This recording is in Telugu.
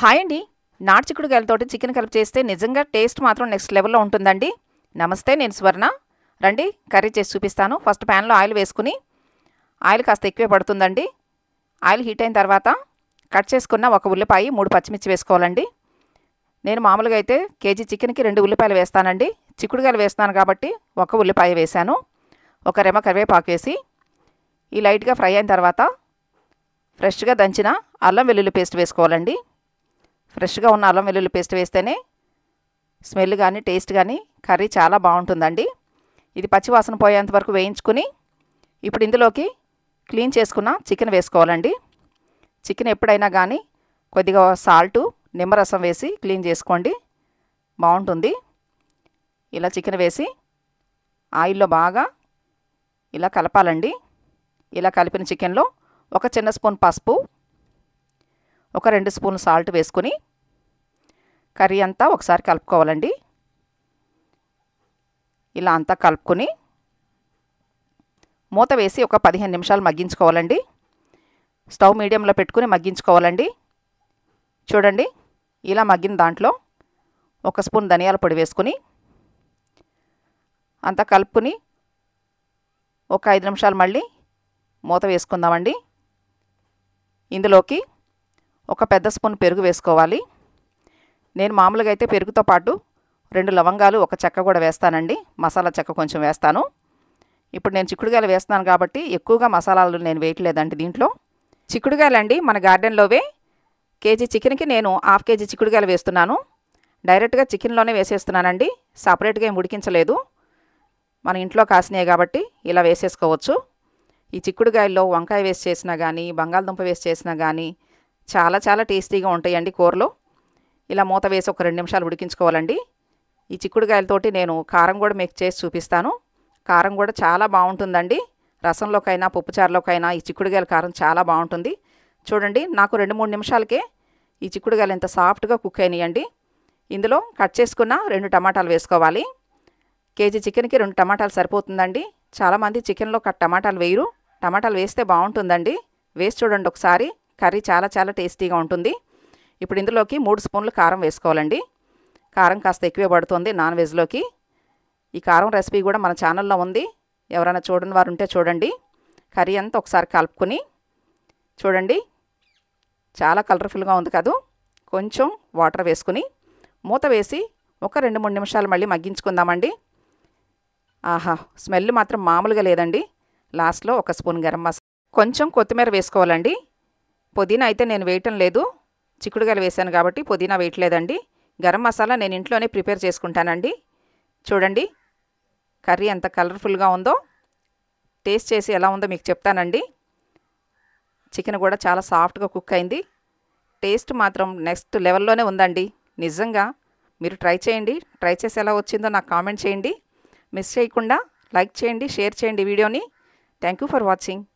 హాయ్ అండి నాటుచిక్కుడుకాయలతోటి చికెన్ కలిపి చేస్తే నిజంగా టేస్ట్ మాత్రం నెక్స్ట్ లెవెల్లో ఉంటుందండి నమస్తే నేను స్వర్ణ రండి కర్రీ చేసి చూపిస్తాను ఫస్ట్ ప్యాన్లో ఆయిల్ వేసుకుని ఆయిల్ కాస్త ఎక్కువే పడుతుందండి ఆయిల్ హీట్ అయిన తర్వాత కట్ చేసుకున్న ఒక ఉల్లిపాయ మూడు పచ్చిమిర్చి వేసుకోవాలండి నేను మామూలుగా అయితే కేజీ చికెన్కి రెండు ఉల్లిపాయలు వేస్తానండి చిక్కుడుకాయలు వేస్తాను కాబట్టి ఒక ఉల్లిపాయ వేశాను ఒక రెమ కరివేపాకు వేసి ఈ లైట్గా ఫ్రై అయిన తర్వాత ఫ్రెష్గా దంచిన అల్లం వెల్లుల్లి పేస్ట్ వేసుకోవాలండి ఫ్రెష్గా ఉన్న అల్లం వెల్లుల్లి పేస్ట్ వేస్తేనే స్మెల్ కానీ టేస్ట్ కానీ కర్రీ చాలా బాగుంటుందండి ఇది పచ్చివాసన పోయేంత వరకు వేయించుకుని ఇప్పుడు ఇందులోకి క్లీన్ చేసుకున్న చికెన్ వేసుకోవాలండి చికెన్ ఎప్పుడైనా కానీ కొద్దిగా సాల్టు నిమ్మరసం వేసి క్లీన్ చేసుకోండి బాగుంటుంది ఇలా చికెన్ వేసి ఆయిల్లో బాగా ఇలా కలపాలండి ఇలా కలిపిన చికెన్లో ఒక చిన్న స్పూన్ పసుపు ఒక రెండు స్పూన్లు సాల్ట్ వేసుకొని కర్రీ అంతా ఒకసారి కలుపుకోవాలండి ఇలా అంతా కలుపుకొని మూత వేసి ఒక పదిహేను నిమిషాలు మగ్గించుకోవాలండి స్టవ్ మీడియంలో పెట్టుకుని మగ్గించుకోవాలండి చూడండి ఇలా మగ్గిన దాంట్లో ఒక స్పూన్ ధనియాల పొడి వేసుకుని అంతా కలుపుకుని ఒక ఐదు నిమిషాలు మళ్ళీ మూత వేసుకుందామండి ఇందులోకి ఒక పెద్ద స్పూన్ పెరుగు వేసుకోవాలి నేను మామూలుగా అయితే పెరుగుతో పాటు రెండు లవంగాలు ఒక చెక్క కూడా వేస్తానండి మసాలా చెక్క కొంచెం వేస్తాను ఇప్పుడు నేను చిక్కుడుగాయలు వేస్తున్నాను కాబట్టి ఎక్కువగా మసాలాలు నేను వేయట్లేదండి దీంట్లో చిక్కుడుగాయలు అండి మన గార్డెన్లోవే కేజీ చికెన్కి నేను హాఫ్ కేజీ చిక్కుడుగాయలు వేస్తున్నాను డైరెక్ట్గా చికెన్లోనే వేసేస్తున్నానండి సపరేట్గా ఏం ఉడికించలేదు మన ఇంట్లో కాసినాయి కాబట్టి ఇలా వేసేసుకోవచ్చు ఈ చిక్కుడుగాయల్లో వంకాయ వేసి చేసినా కానీ బంగాళదుంప వేసి చేసినా కానీ చాలా చాలా టేస్టీగా ఉంటాయండి కూరలో ఇలా మూత వేసి ఒక రెండు నిమిషాలు ఉడికించుకోవాలండి ఈ చిక్కుడుకాయలతోటి నేను కారం కూడా మీకు చేసి చూపిస్తాను కారం కూడా చాలా బాగుంటుందండి రసంలోకైనా పప్పుచారులోకైనా ఈ చిక్కుడుకాయల కారం చాలా బాగుంటుంది చూడండి నాకు రెండు మూడు నిమిషాలకే ఈ చిక్కుడుగాయలు ఎంత సాఫ్ట్గా కుక్ అయినాయండి ఇందులో కట్ చేసుకున్న రెండు టమాటాలు వేసుకోవాలి కేజీ చికెన్కి రెండు టమాటాలు సరిపోతుందండి చాలామంది చికెన్లో కట్ టమాటాలు వేయరు టమాటాలు వేస్తే బాగుంటుందండి వేసి చూడండి ఒకసారి కర్రీ చాలా చాలా టేస్టీగా ఉంటుంది ఇప్పుడు ఇందులోకి మూడు స్పూన్లు కారం వేసుకోవాలండి కారం కాస్త ఎక్కువే పడుతుంది నాన్ వెజ్లోకి ఈ కారం రెసిపీ కూడా మన ఛానల్లో ఉంది ఎవరైనా చూడని వారు ఉంటే చూడండి కర్రీ అంతా ఒకసారి కలుపుకొని చూడండి చాలా కలర్ఫుల్గా ఉంది కాదు కొంచెం వాటర్ వేసుకుని మూత వేసి ఒక రెండు మూడు నిమిషాలు మళ్ళీ మగ్గించుకుందామండి ఆహా స్మెల్ మాత్రం మామూలుగా లేదండి లాస్ట్లో ఒక స్పూన్ గరం మసాలా కొంచెం కొత్తిమీర వేసుకోవాలండి పుదీనా అయితే నేను వేయటం లేదు చిక్కుడుగాలు వేశాను కాబట్టి పుదీనా వేయట్లేదండి గరం మసాలా నేను ఇంట్లోనే ప్రిపేర్ చేసుకుంటానండి చూడండి కర్రీ ఎంత కలర్ఫుల్గా ఉందో టేస్ట్ చేసి ఎలా ఉందో మీకు చెప్తానండి చికెన్ కూడా చాలా సాఫ్ట్గా కుక్ అయింది టేస్ట్ మాత్రం నెక్స్ట్ లెవెల్లోనే ఉందండి నిజంగా మీరు ట్రై చేయండి ట్రై చేసి ఎలా వచ్చిందో నాకు కామెంట్ చేయండి మిస్ చేయకుండా లైక్ చేయండి షేర్ చేయండి వీడియోని థ్యాంక్ ఫర్ వాచింగ్